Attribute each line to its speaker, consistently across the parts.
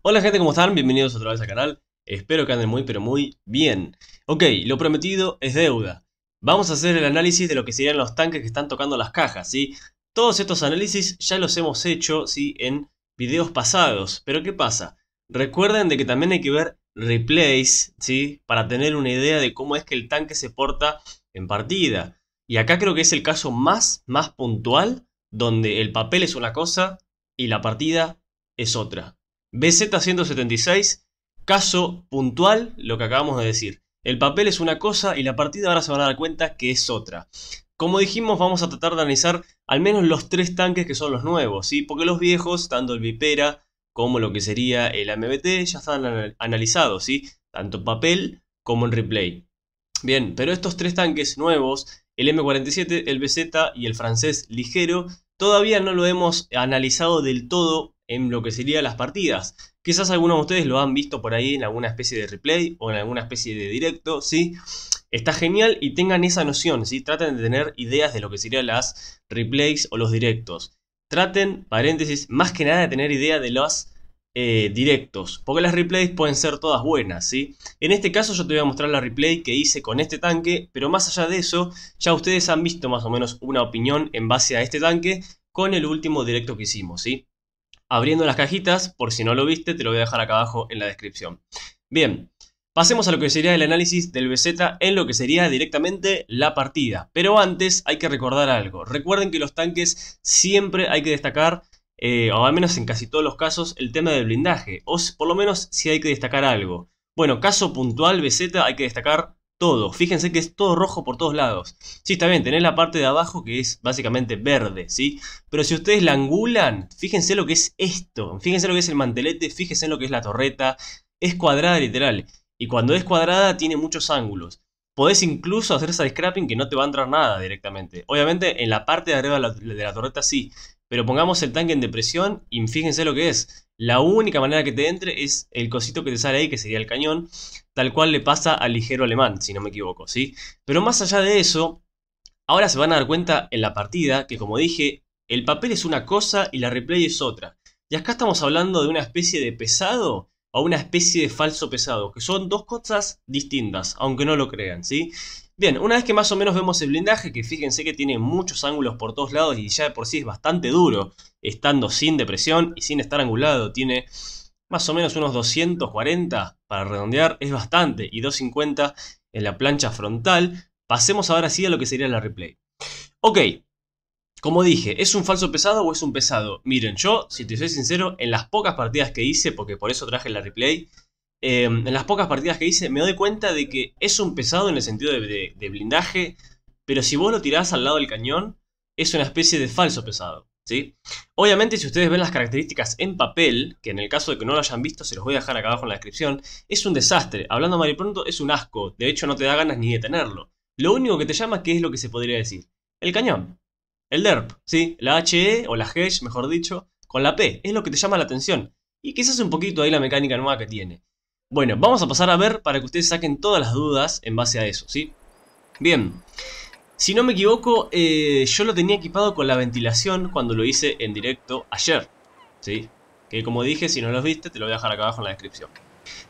Speaker 1: Hola gente, ¿cómo están? Bienvenidos otra vez al canal. Espero que anden muy pero muy bien. Ok, lo prometido es deuda. Vamos a hacer el análisis de lo que serían los tanques que están tocando las cajas, ¿sí? Todos estos análisis ya los hemos hecho, ¿sí? En videos pasados. Pero ¿qué pasa? Recuerden de que también hay que ver replays, ¿sí? Para tener una idea de cómo es que el tanque se porta en partida. Y acá creo que es el caso más, más puntual, donde el papel es una cosa y la partida es otra. BZ176, caso puntual, lo que acabamos de decir. El papel es una cosa y la partida ahora se van a dar cuenta que es otra. Como dijimos, vamos a tratar de analizar al menos los tres tanques que son los nuevos, ¿sí? Porque los viejos, tanto el Vipera como lo que sería el MBT, ya están analizados, ¿sí? Tanto papel como en replay. Bien, pero estos tres tanques nuevos, el M47, el BZ y el francés ligero, todavía no lo hemos analizado del todo en lo que serían las partidas. Quizás algunos de ustedes lo han visto por ahí en alguna especie de replay o en alguna especie de directo, ¿sí? Está genial y tengan esa noción, ¿sí? Traten de tener ideas de lo que serían las replays o los directos. Traten, paréntesis, más que nada de tener idea de los eh, directos, porque las replays pueden ser todas buenas, ¿sí? En este caso yo te voy a mostrar la replay que hice con este tanque, pero más allá de eso, ya ustedes han visto más o menos una opinión en base a este tanque con el último directo que hicimos, ¿sí? abriendo las cajitas, por si no lo viste, te lo voy a dejar acá abajo en la descripción. Bien, pasemos a lo que sería el análisis del BZ en lo que sería directamente la partida. Pero antes hay que recordar algo. Recuerden que los tanques siempre hay que destacar, eh, o al menos en casi todos los casos, el tema del blindaje. O por lo menos si hay que destacar algo. Bueno, caso puntual BZ hay que destacar todo. Fíjense que es todo rojo por todos lados. Sí, está bien, tenés la parte de abajo que es básicamente verde, ¿sí? Pero si ustedes la angulan, fíjense lo que es esto. Fíjense lo que es el mantelete, fíjense lo que es la torreta. Es cuadrada literal. Y cuando es cuadrada tiene muchos ángulos. Podés incluso hacer esa scrapping que no te va a entrar nada directamente. Obviamente en la parte de arriba de la torreta sí. Pero pongamos el tanque en depresión y fíjense lo que es. La única manera que te entre es el cosito que te sale ahí, que sería el cañón, tal cual le pasa al ligero alemán, si no me equivoco, ¿sí? Pero más allá de eso, ahora se van a dar cuenta en la partida que, como dije, el papel es una cosa y la replay es otra. Y acá estamos hablando de una especie de pesado o una especie de falso pesado, que son dos cosas distintas, aunque no lo crean, ¿sí? Bien, una vez que más o menos vemos el blindaje, que fíjense que tiene muchos ángulos por todos lados y ya de por sí es bastante duro, estando sin depresión y sin estar angulado, tiene más o menos unos 240 para redondear, es bastante, y 250 en la plancha frontal. Pasemos ahora sí a lo que sería la replay. Ok, como dije, ¿es un falso pesado o es un pesado? Miren, yo, si te soy sincero, en las pocas partidas que hice, porque por eso traje la replay, Em, en las pocas partidas que hice, me doy cuenta de que es un pesado en el sentido de, blindaje, pero si vos lo tirás al lado del cañón, es una especie de falso pesado. ¿sí? Obviamente, si ustedes ven las características en papel, que en el caso de que no lo hayan visto, se los voy a dejar acá abajo en la descripción, es un desastre. Hablando mal y pronto, es un asco. De hecho, no te da ganas ni de tenerlo. Lo único que te llama, ¿qué es lo que se podría decir? El cañón. El DERP, ¿sí? La HE o la HESH, mejor dicho, con la P. Es lo que te llama la atención. Y quizás un poquito ahí la mecánica nueva que tiene. Bueno, vamos a pasar a ver para que ustedes saquen todas las dudas en base a eso, ¿sí? Bien, si no me equivoco, eh, yo lo tenía equipado con la ventilación cuando lo hice en directo ayer, ¿sí? Que como dije, si no los viste, te lo voy a dejar acá abajo en la descripción.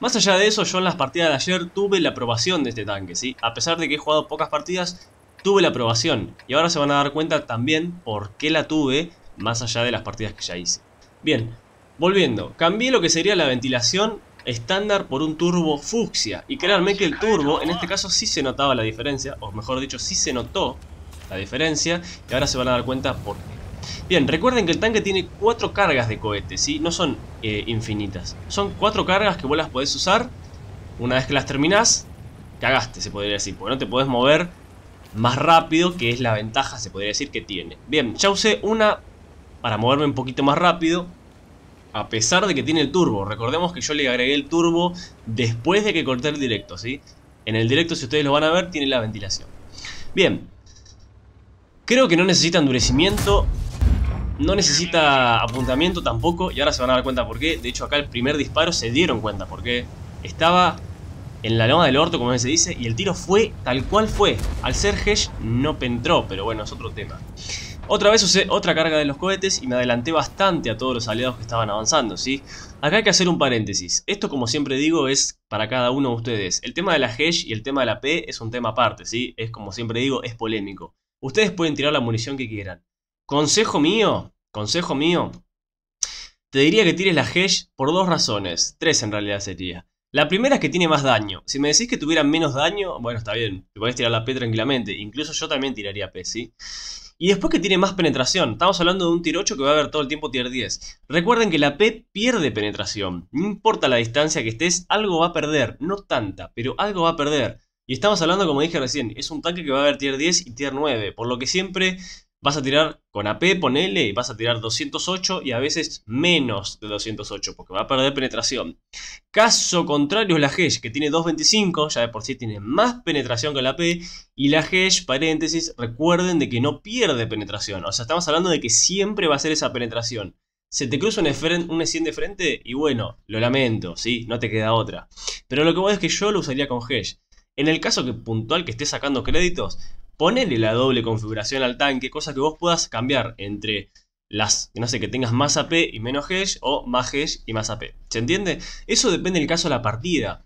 Speaker 1: Más allá de eso, yo en las partidas de ayer tuve la aprobación de este tanque, ¿sí? A pesar de que he jugado pocas partidas, tuve la aprobación. Y ahora se van a dar cuenta también por qué la tuve, más allá de las partidas que ya hice. Bien, volviendo. Cambié lo que sería la ventilación estándar por un turbo fucsia. Y créanme que el turbo, en este caso sí se notaba la diferencia, o mejor dicho, sí se notó la diferencia, y ahora se van a dar cuenta por qué. Bien, recuerden que el tanque tiene cuatro cargas de cohetes ¿sí? No son eh, infinitas. Son cuatro cargas que vos las podés usar. Una vez que las terminás, cagaste, se podría decir, porque no te podés mover más rápido, que es la ventaja, se podría decir, que tiene. Bien, ya usé una para moverme un poquito más rápido, a pesar de que tiene el turbo. Recordemos que yo le agregué el turbo después de que corté el directo, ¿sí? En el directo, si ustedes lo van a ver, tiene la ventilación. Bien. Creo que no necesita endurecimiento. No necesita apuntamiento tampoco. Y ahora se van a dar cuenta por qué. De hecho, acá el primer disparo se dieron cuenta. Porque estaba en la loma del orto, como se dice. Y el tiro fue tal cual fue. Al ser Hesh no penetró. Pero bueno, es otro tema. Otra vez usé otra carga de los cohetes y me adelanté bastante a todos los aliados que estaban avanzando, ¿sí? Acá hay que hacer un paréntesis. Esto, como siempre digo, es para cada uno de ustedes. El tema de la Hesh y el tema de la P es un tema aparte, ¿sí? Es, como siempre digo, es polémico. Ustedes pueden tirar la munición que quieran. Consejo mío, consejo mío. Te diría que tires la Hesh por dos razones. Tres en realidad sería. La primera es que tiene más daño. Si me decís que tuviera menos daño, bueno, está bien. Te podés tirar la P tranquilamente. Incluso yo también tiraría P, ¿sí? Y después que tiene más penetración. Estamos hablando de un tier 8 que va a haber todo el tiempo tier 10. Recuerden que la P pierde penetración. No importa la distancia que estés, algo va a perder. No tanta, pero algo va a perder. Y estamos hablando, como dije recién, es un tanque que va a haber tier 10 y tier 9. Por lo que siempre vas a tirar con AP, ponele, vas a tirar 208 y a veces menos de 208 porque va a perder penetración. Caso contrario, la Hesh que tiene 225, ya de por sí tiene más penetración que la p y la Hesh, paréntesis, recuerden de que no pierde penetración, o sea, estamos hablando de que siempre va a ser esa penetración. Se te cruza un, un 100 de frente y bueno, lo lamento, sí, no te queda otra. Pero lo que voy es que yo lo usaría con Hesh. En el caso que puntual que esté sacando créditos, ponele la doble configuración al tanque, cosa que vos puedas cambiar entre las, no sé, que tengas más AP y menos Hesh o más Hesh y más AP. ¿Se entiende? Eso depende del caso de la partida.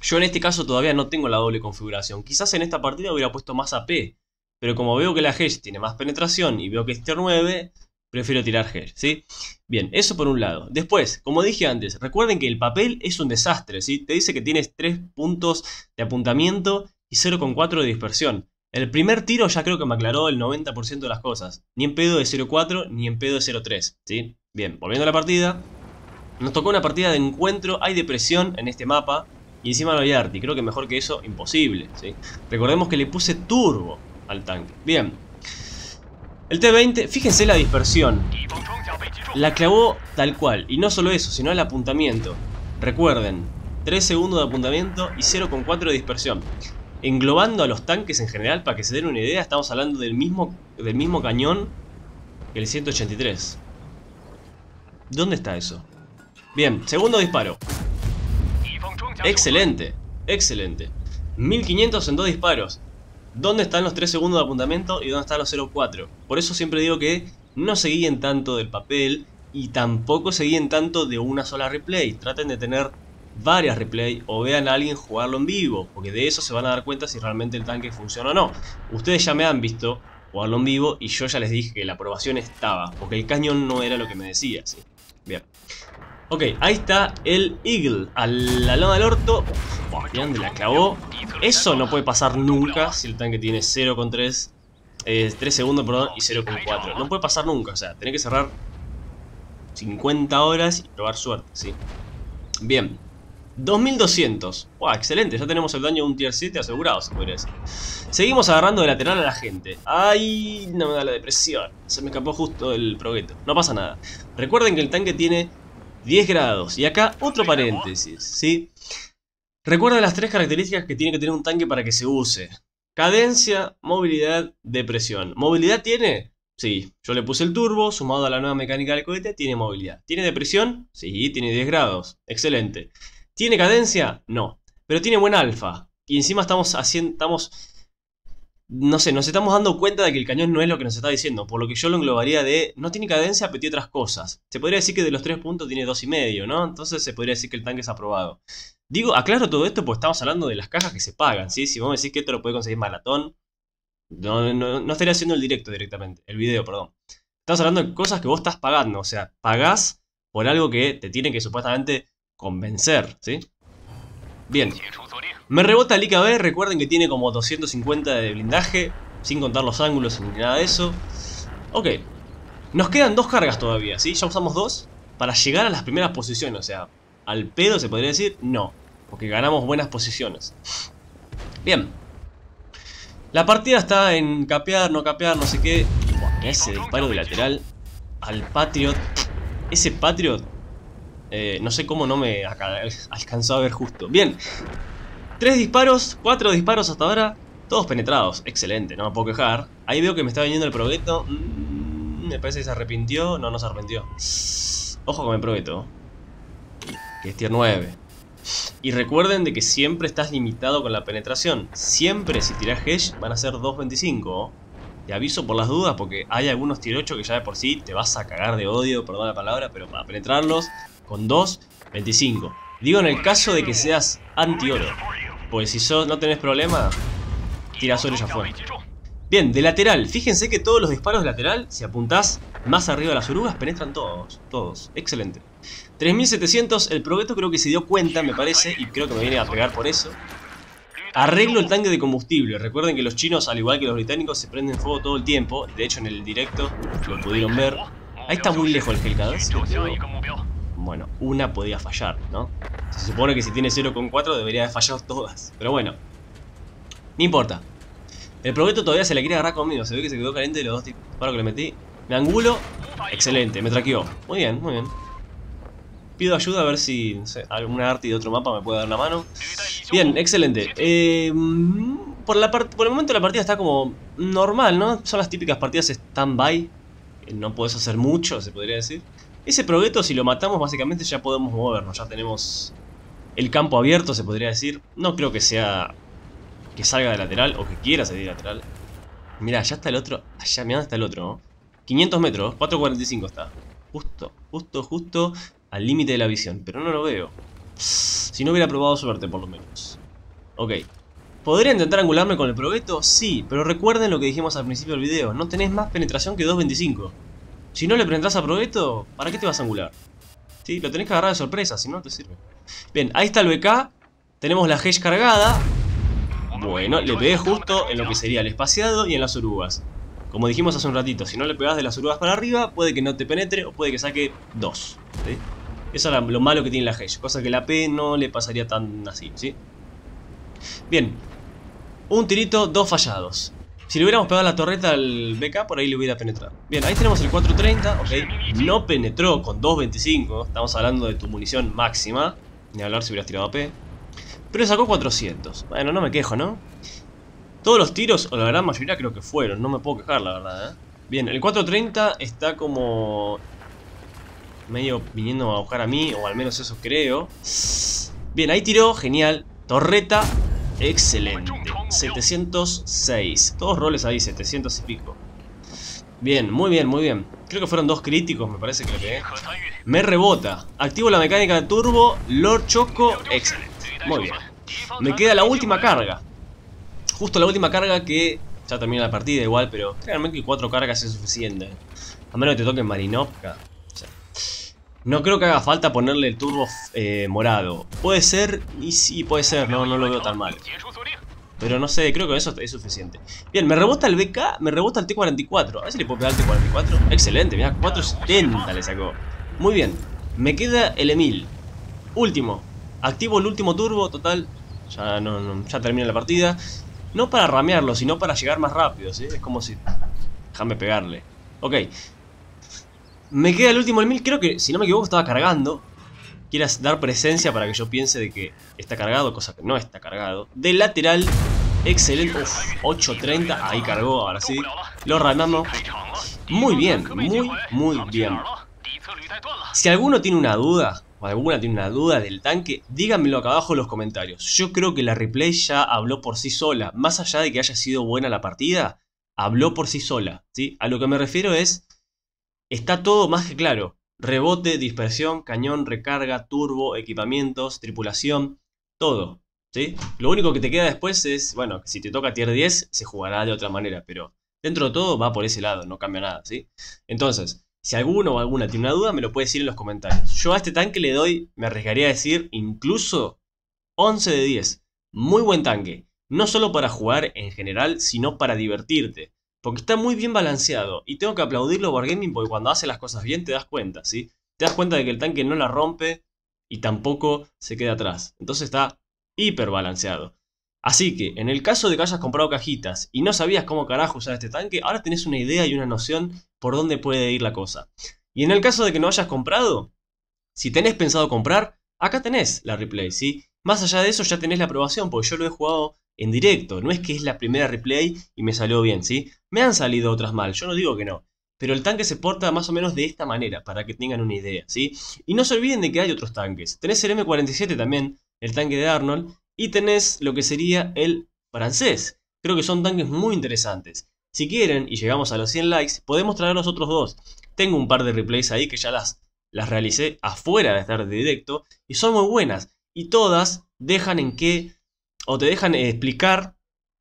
Speaker 1: Yo en este caso todavía no tengo la doble configuración. Quizás en esta partida hubiera puesto más AP, pero como veo que la Hesh tiene más penetración y veo que es tier 9, prefiero tirar Hesh, ¿sí? Bien, eso por un lado. Después, como dije antes, recuerden que el papel es un desastre, ¿sí? Te dice que tienes 3 puntos de apuntamiento y 0,4 de dispersión. El primer tiro ya creo que me aclaró el 90% de las cosas. Ni en pedo de 0.4 ni en pedo de 0.3, ¿sí? Bien, volviendo a la partida. Nos tocó una partida de encuentro, hay depresión en este mapa. Y encima no hay arti, creo que mejor que eso, imposible, ¿sí? Recordemos que le puse turbo al tanque. Bien. El T-20, fíjense la dispersión. La clavó tal cual. Y no solo eso, sino el apuntamiento. Recuerden, 3 segundos de apuntamiento y 0,4 de dispersión englobando a los tanques en general, para que se den una idea, estamos hablando del mismo, del mismo cañón que el 183. ¿Dónde está eso? Bien, segundo disparo. Excelente, excelente. 1500 en dos disparos. ¿Dónde están los 3 segundos de apuntamiento y dónde están los 0.4? Por eso siempre digo que no se guíen tanto del papel y tampoco se guíen tanto de una sola replay. Traten de tener varias replays o vean a alguien jugarlo en vivo, porque de eso se van a dar cuenta si realmente el tanque funciona o no. Ustedes ya me han visto jugarlo en vivo y yo ya les dije que la aprobación estaba, porque el cañón no era lo que me decía, ¿sí? Bien. Ok, ahí está el Eagle, a la lona del orto. Uff, de la clavó. Eso no puede pasar nunca si el tanque tiene 0,3 eh, 3 segundos, perdón, y 0,4. No puede pasar nunca, o sea, tiene que cerrar 50 horas y probar suerte, ¿sí? Bien, 2200. Wow, excelente, ya tenemos el daño de un tier 7 asegurado, se podría decir. Seguimos agarrando de lateral a la gente. Ay, no me da la depresión. Se me escapó justo el progueto. No pasa nada. Recuerden que el tanque tiene 10 grados. Y acá otro paréntesis, ¿sí? Recuerden las tres características que tiene que tener un tanque para que se use. Cadencia, movilidad, depresión. ¿Movilidad tiene? Sí, yo le puse el turbo, sumado a la nueva mecánica del cohete, tiene movilidad. ¿Tiene depresión? Sí, tiene 10 grados. Excelente. ¿Tiene cadencia? No. Pero tiene buen alfa. Y encima estamos haciendo. Estamos. No sé, nos estamos dando cuenta de que el cañón no es lo que nos está diciendo. Por lo que yo lo englobaría de. No tiene cadencia, pero tiene otras cosas. Se podría decir que de los tres puntos tiene dos y medio, ¿no? Entonces se podría decir que el tanque es aprobado. Digo, aclaro todo esto porque estamos hablando de las cajas que se pagan, ¿sí? Si vos me decís que esto lo puede conseguir maratón. No, estaría haciendo el directo directamente. El video, perdón. Estamos hablando de cosas que vos estás pagando. O sea, pagás por algo que te tienen que supuestamente convencer, ¿sí? Bien. Me rebota el IKB, recuerden que tiene como 250 de blindaje, sin contar los ángulos ni nada de eso. Ok. Nos quedan dos cargas todavía, ¿sí? Ya usamos dos para llegar a las primeras posiciones, o sea, al pedo se podría decir, no, porque ganamos buenas posiciones. Bien. La partida está en capear, no capear, no sé qué. ese disparo de lateral al Patriot. Ese Patriot eh, no sé cómo no me alcanzó a ver justo. Bien, tres disparos, cuatro disparos hasta ahora, todos penetrados. Excelente, no me puedo quejar. Ahí veo que me está viniendo el proveto mm, me parece que se arrepintió. No, no se arrepintió. Ojo con el Progetto Que es tier 9. Y recuerden de que siempre estás limitado con la penetración. Siempre si tiras Hesh van a ser 2.25. Te aviso por las dudas porque hay algunos tier 8 que ya de por sí te vas a cagar de odio, perdón la palabra, pero para penetrarlos con 2, 25. Digo en el caso de que seas anti-oro. Pues si sos, no tenés problema, tiras oro ya fue. Bien, de lateral. Fíjense que todos los disparos de lateral, si apuntás más arriba de las orugas, penetran todos. Todos. Excelente. 3700. El probeto creo que se dio cuenta, me parece, y creo que me viene a pegar por eso. Arreglo el tanque de combustible. Recuerden que los chinos, al igual que los británicos, se prenden fuego todo el tiempo. De hecho, en el directo lo pudieron ver. Ahí está muy lejos el Hellcat. ¿eh? bueno, una podía fallar, ¿no? Se supone que si tiene 0,4 debería haber fallado todas. Pero bueno, no importa. El probeto todavía se le quiere agarrar conmigo. Se ve que se quedó caliente de los dos disparos que le metí. Me angulo. Excelente, me traqueó. Muy bien, muy bien. Pido ayuda a ver si alguna arte de otro mapa me puede dar la mano. Bien, excelente. Em, por, por el momento la partida está como normal, ¿no? Son las típicas partidas stand-by. No puedes hacer mucho, se podría decir. Ese progueto, si lo matamos, básicamente ya podemos movernos. Ya tenemos el campo abierto, se podría decir. No creo que sea que salga de lateral o que quiera salir de lateral. Mirá, allá está el otro. Allá, mirá, está el otro. 500 metros, 4.45 está. Justo, justo, justo al límite de la visión. Pero no lo veo. Si no hubiera probado suerte, por lo menos. Ok. ¿Podría intentar angularme con el probeto? Sí, pero recuerden lo que dijimos al principio del video. No tenés más penetración que 2.25. Si no le prendrás a Probeto, ¿para qué te vas a angular? Sí, lo tenés que agarrar de sorpresa, si no, te sirve. Bien, ahí está el BK. Tenemos la Hedge cargada. Bueno, le pegué justo en lo que sería el espaciado y en las orugas. Como dijimos hace un ratito, si no le pegás de las orugas para arriba, puede que no te penetre o puede que saque dos. Eso es lo malo que tiene la Hedge, cosa que la P no le pasaría tan así, ¿sí? Bien, un tirito, dos fallados. Si le hubiéramos pegado la torreta al BK, por ahí le hubiera penetrado. Bien, ahí tenemos el 430, ok. No penetró con 225, estamos hablando de tu munición máxima. Ni hablar si hubieras tirado P. Pero sacó 400. Bueno, no me quejo, ¿no? Todos los tiros, o la gran mayoría creo que fueron, no me puedo quejar, la verdad, ¿eh? Bien, el 430 está como... Medio viniendo a buscar a mí, o al menos eso creo. Bien, ahí tiró, genial. Torreta, excelente. 706. Todos roles ahí, 700 y pico. Bien, muy bien, muy bien. Creo que fueron dos críticos, me parece que Me rebota. Activo la mecánica de turbo, Lord choco, excelente. Muy bien. Me queda la última carga. Justo la última carga que ya termina la partida igual, pero Realmente que cuatro cargas es suficiente. A menos que te toque Marinovka. no creo que haga falta ponerle el turbo eh, morado. Puede ser, y sí, puede ser, no, no lo veo tan mal. Pero no sé, creo que eso es suficiente. Bien, me rebota el BK, me rebota el T-44. A ver si le puedo pegar al T-44. Excelente, mira, 470 le sacó. Muy bien, me queda el Emil. Último. Activo el último turbo, total. Ya, no, ya termina la partida. No para ramearlo, sino para llegar más rápido, ¿sí? Es como si... Déjame pegarle. Ok. Me queda el último Emil, creo que, si no me equivoco, estaba cargando quieras dar presencia para que yo piense de que está cargado, cosa que no está cargado. De lateral, excelente. 8.30, ahí cargó, ahora sí. Lo ranamos. Muy bien, muy, muy bien. Si alguno tiene una duda, o alguna tiene una duda del tanque, díganmelo acá abajo en los comentarios. Yo creo que la replay ya habló por sí sola. Más allá de que haya sido buena la partida, habló por sí sola. ¿sí? A lo que me refiero es, está todo más que claro rebote, dispersión, cañón, recarga, turbo, equipamientos, tripulación, todo. Lo único que te queda después es, bueno, si te toca tier 10 se jugará de otra manera, pero dentro de todo va por ese lado, no cambia nada. ¿sí? Entonces, si alguno o alguna tiene una duda, me lo puede decir en los comentarios. Yo a este tanque le doy, me arriesgaría a decir, incluso 11 de 10. Muy buen tanque. No solo para jugar en general, sino para divertirte. Porque está muy bien balanceado. Y tengo que aplaudirlo Wargaming porque cuando hace las cosas bien te das cuenta, ¿sí? Te das cuenta de que el tanque no la rompe y tampoco se queda atrás. Entonces está hiper balanceado. Así que, en el caso de que hayas comprado cajitas y no sabías cómo carajo usar este tanque, ahora tenés una idea y una noción por dónde puede ir la cosa. Y en el caso de que no hayas comprado, si tenés pensado comprar, acá tenés la replay, ¿sí? Más allá de eso ya tenés la aprobación, porque yo lo he jugado en directo. No es que es la primera replay y me salió bien, ¿sí? Me han salido otras mal, yo no digo que no. Pero el tanque se porta más o menos de esta manera, para que tengan una idea, ¿sí? Y no se olviden de que hay otros tanques. Tenés el M47 también, el tanque de Arnold, y tenés lo que sería el francés. Creo que son tanques muy interesantes. Si quieren, y llegamos a los 100 likes, podemos traer los otros dos. Tengo un par de replays ahí que ya las, las realicé afuera de estar de directo, y son muy buenas. Y todas dejan en que o te dejan explicar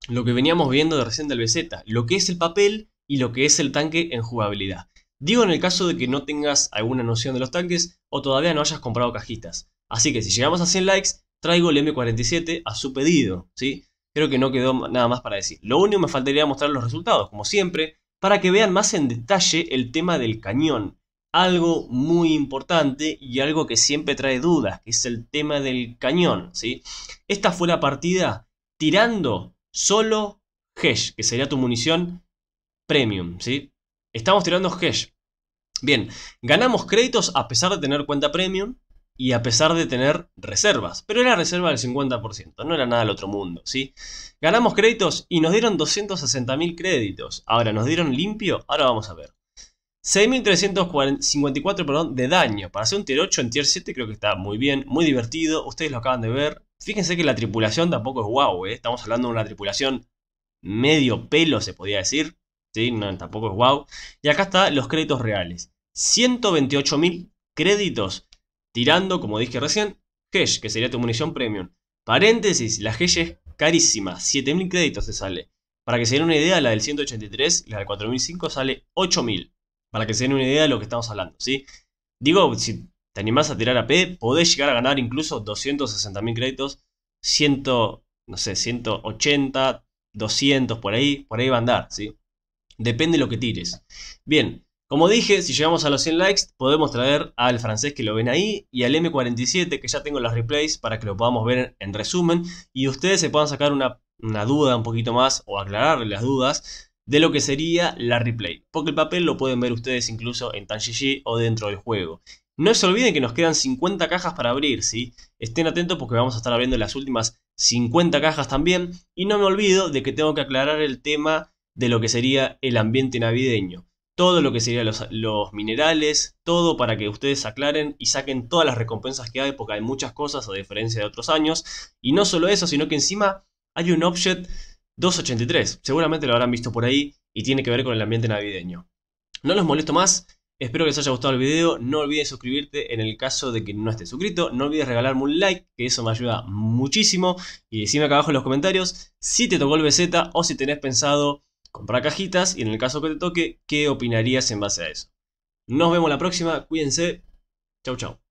Speaker 1: lo que veníamos viendo de recién del BZ, lo que es el papel y lo que es el tanque en jugabilidad. Digo en el caso de que no tengas alguna noción de los tanques o todavía no hayas comprado cajitas. Así que si llegamos a 100 likes, traigo el M47 a su pedido, ¿sí? Creo que no quedó nada más para decir. Lo único me faltaría mostrar los resultados, como siempre, para que vean más en detalle el tema del cañón. Algo muy importante y algo que siempre trae dudas, que es el tema del cañón, ¿sí? Esta fue la partida tirando solo HESH, que sería tu munición premium, ¿sí? Estamos tirando HESH. Bien, ganamos créditos a pesar de tener cuenta premium y a pesar de tener reservas, pero era reserva del 50%, no era nada del otro mundo, ¿sí? Ganamos créditos y nos dieron 260.000 créditos. Ahora, ¿nos dieron limpio? Ahora vamos a ver. 6.354 de daño. Para hacer un tier 8 en tier 7 creo que está muy bien, muy divertido. Ustedes lo acaban de ver. Fíjense que la tripulación tampoco es guau, ¿eh? estamos hablando de una tripulación medio pelo, se podría decir. ¿sí? tampoco es guau. Y acá está los créditos reales. 128.000 créditos tirando, como dije recién, Hesh, que sería tu munición premium. Paréntesis, la Hesh es carísima, 7.000 créditos te sale. Para que se den una idea, la del 183, la del 4005 sale 8.000. Para que se den una idea de lo que estamos hablando, ¿sí? Digo, si te animás a tirar a P, podés llegar a ganar incluso 260.000 créditos, 100, no sé, 180, 200, por ahí, por ahí va a andar, ¿sí? Depende de lo que tires. Bien, como dije, si llegamos a los 100 likes, podemos traer al francés que lo ven ahí y al M47 que ya tengo los replays para que lo podamos ver en resumen y ustedes se puedan sacar una, una duda un poquito más o aclarar las dudas de lo que sería la replay, porque el papel lo pueden ver ustedes incluso en Tanjiji o dentro del juego. No se olviden que nos quedan 50 cajas para abrir, ¿sí? Estén atentos porque vamos a estar abriendo las últimas 50 cajas también. Y no me olvido de que tengo que aclarar el tema de lo que sería el ambiente navideño. Todo lo que serían los, minerales, todo para que ustedes aclaren y saquen todas las recompensas que hay, porque hay muchas cosas a diferencia de otros años. Y no solo eso, sino que encima hay un Object 283. Seguramente lo habrán visto por ahí y tiene que ver con el ambiente navideño. No los molesto más, Espero que les haya gustado el video, no olvides suscribirte en el caso de que no estés suscrito, no olvides regalarme un like, que eso me ayuda muchísimo, y decime acá abajo en los comentarios si te tocó el BZ o si tenés pensado comprar cajitas, y en el caso que te toque, qué opinarías en base a eso. Nos vemos la próxima, cuídense, chau chau.